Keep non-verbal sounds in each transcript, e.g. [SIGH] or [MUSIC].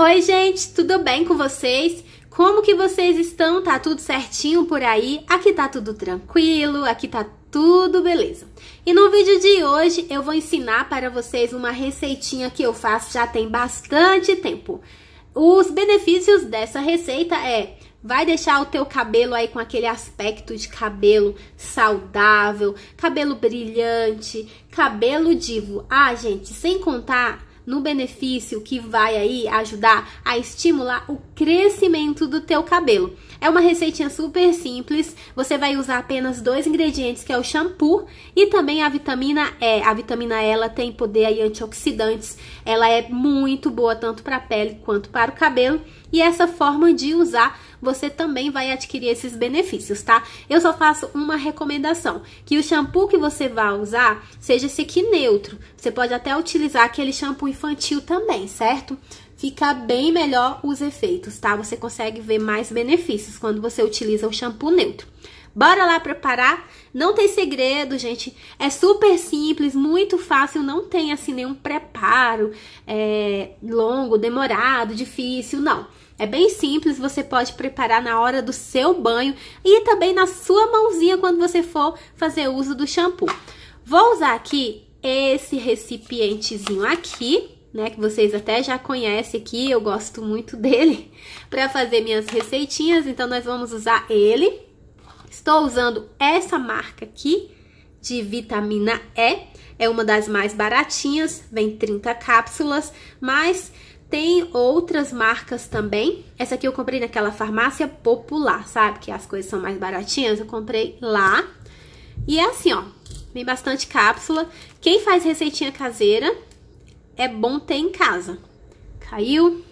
Oi, gente, tudo bem com vocês? Como que vocês estão? Tá tudo certinho por aí? Aqui tá tudo tranquilo, aqui tá tudo beleza. E no vídeo de hoje eu vou ensinar para vocês uma receitinha que eu faço já tem bastante tempo. Os benefícios dessa receita é Vai deixar o teu cabelo aí com aquele aspecto de cabelo saudável, cabelo brilhante, cabelo divo. Ah, gente, sem contar no benefício que vai aí ajudar a estimular o crescimento do teu cabelo. É uma receitinha super simples, você vai usar apenas dois ingredientes, que é o shampoo e também a vitamina E. A vitamina E, ela tem poder aí antioxidantes, ela é muito boa tanto para a pele quanto para o cabelo. E essa forma de usar, você também vai adquirir esses benefícios, tá? Eu só faço uma recomendação, que o shampoo que você vai usar seja esse aqui neutro. Você pode até utilizar aquele shampoo infantil também, certo? Fica bem melhor os efeitos, tá? Você consegue ver mais benefícios quando você utiliza o shampoo neutro. Bora lá preparar? Não tem segredo, gente. É super simples, muito fácil. Não tem assim nenhum preparo é, longo, demorado, difícil, não. É bem simples. Você pode preparar na hora do seu banho e também na sua mãozinha quando você for fazer uso do shampoo. Vou usar aqui esse recipientezinho aqui, né, que vocês até já conhecem aqui, eu gosto muito dele [LAUGHS] para fazer minhas receitinhas, então nós vamos usar ele. Estou usando essa marca aqui de vitamina E, é uma das mais baratinhas, vem 30 cápsulas, mas tem outras marcas também. Essa aqui eu comprei naquela farmácia popular, sabe? Que as coisas são mais baratinhas, eu comprei lá. E é assim, ó, Vem bastante cápsula. Quem faz receitinha caseira, é bom ter em casa. Caiu.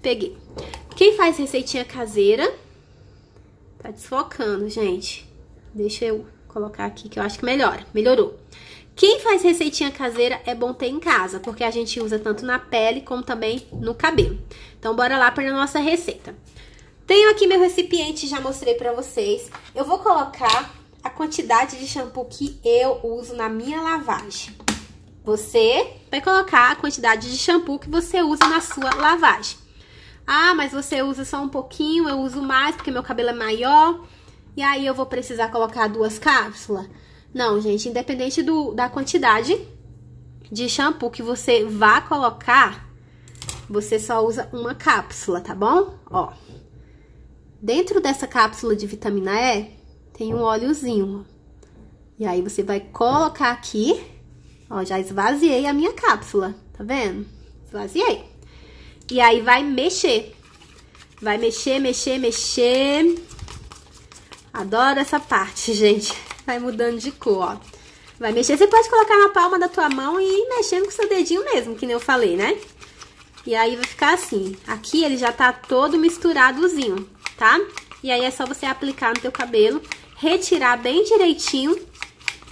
Peguei. Quem faz receitinha caseira, tá desfocando, gente. Deixa eu colocar aqui que eu acho que melhora. Melhorou. Quem faz receitinha caseira é bom ter em casa, porque a gente usa tanto na pele como também no cabelo. Então, bora lá para a nossa receita. Tenho aqui meu recipiente, já mostrei para vocês. Eu vou colocar a quantidade de shampoo que eu uso na minha lavagem. Você vai colocar a quantidade de shampoo que você usa na sua lavagem. Ah, mas você usa só um pouquinho, eu uso mais porque meu cabelo é maior. E aí eu vou precisar colocar duas cápsulas? Não, gente, independente do, da quantidade de shampoo que você vá colocar, você só usa uma cápsula, tá bom? Ó, dentro dessa cápsula de vitamina E, tem um óleozinho. E aí você vai colocar aqui, ó, já esvaziei a minha cápsula, tá vendo? Esvaziei. E aí vai mexer. Vai mexer, mexer, mexer. Adoro essa parte, [LAUGHS] gente. Vai mudando de cor, ó. Vai mexer. Você pode colocar na palma da tua mão e ir mexendo com seu dedinho mesmo, que nem eu falei, né? E aí vai ficar assim. Aqui ele já tá todo misturadozinho, tá? E aí é só você aplicar no teu cabelo retirar bem direitinho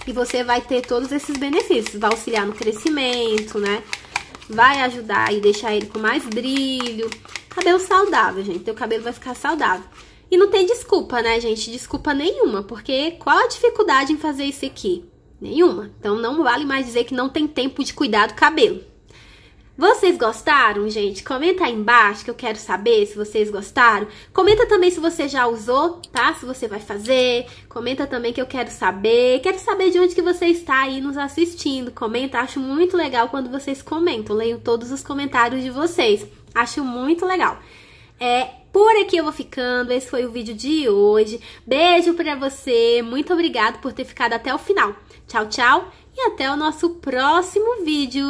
e você vai ter todos esses benefícios. Vai auxiliar no crescimento, né? Vai ajudar e deixar ele com mais brilho. Cabelo saudável, gente. Teu cabelo vai ficar saudável. E não tem desculpa, né, gente? Desculpa nenhuma, porque qual a dificuldade em fazer isso aqui? Nenhuma. Então não vale mais dizer que não tem tempo de cuidar do cabelo. Vocês gostaram, gente? Comenta aí embaixo que eu quero saber se vocês gostaram. Comenta também se você já usou, tá? Se você vai fazer. Comenta também que eu quero saber. Quero saber de onde que você está aí nos assistindo. Comenta, acho muito legal quando vocês comentam. Leio todos os comentários de vocês. Acho muito legal. É, por aqui eu vou ficando. Esse foi o vídeo de hoje. Beijo pra você. Muito obrigado por ter ficado até o final. Tchau, tchau. E até o nosso próximo vídeo.